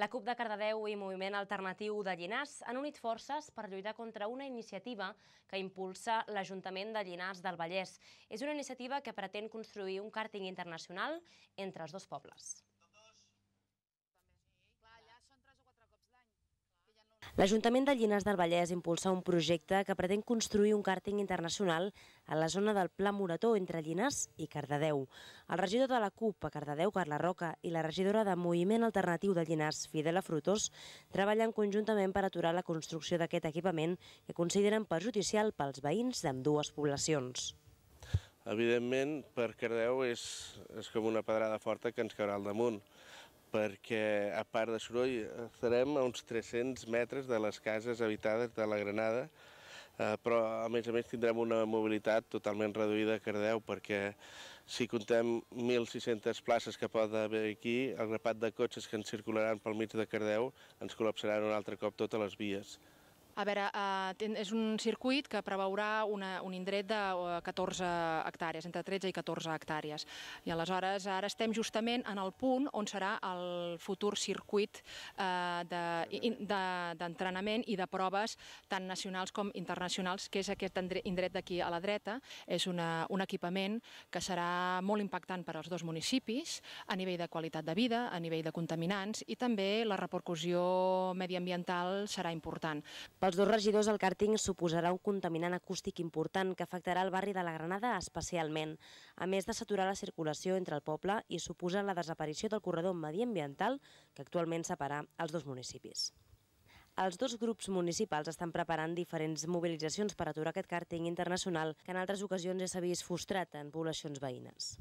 La CUP de Cardedeu i Moviment Alternatiu de Llinars han unit forces per lluitar contra una iniciativa que impulsa l'Ajuntament de Llinars del Vallès. És una iniciativa que pretén construir un càrting internacional entre els dos pobles. L'Ajuntament de Llinars del Vallès impulsa un projecte que pretén construir un càrting internacional a la zona del Pla Morató entre Llinars i Cardedeu. El regidor de la CUP a Cardedeu, Carla Roca, i la regidora de Moviment Alternatiu de Llinars, Fidela Frutós, treballen conjuntament per aturar la construcció d'aquest equipament que consideren perjudicial pels veïns d'amb dues poblacions. Evidentment, per Cardedeu és, és com una pedrada forta que ens caurà al damunt perquè a part de eh, soroll estarem a uns 300 metres de les cases habitades de la Granada, eh, però a més a més tindrem una mobilitat totalment reduïda a Cardeu perquè si comptem 1.600 places que pot haver aquí, el grapat de cotxes que ens circularan pel mig de Cardeu ens col·lapsaran un altre cop totes les vies. A veure, eh, és un circuit que preveurà una, un indret de 14 hectàrees, entre 13 i 14 hectàrees. I aleshores ara estem justament en el punt on serà el futur circuit eh, d'entrenament de, de, i de proves tant nacionals com internacionals, que és aquest indret d'aquí a la dreta. És una, un equipament que serà molt impactant per als dos municipis a nivell de qualitat de vida, a nivell de contaminants i també la repercussió mediambiental serà important. Pels dos regidors, el càrting suposarà un contaminant acústic important que afectarà el barri de la Granada especialment, a més de saturar la circulació entre el poble i suposa la desaparició del corredor mediambiental que actualment separa els dos municipis. Els dos grups municipals estan preparant diferents mobilitzacions per aturar aquest càrting internacional que en altres ocasions ja s'ha vist frustrat en poblacions veïnes.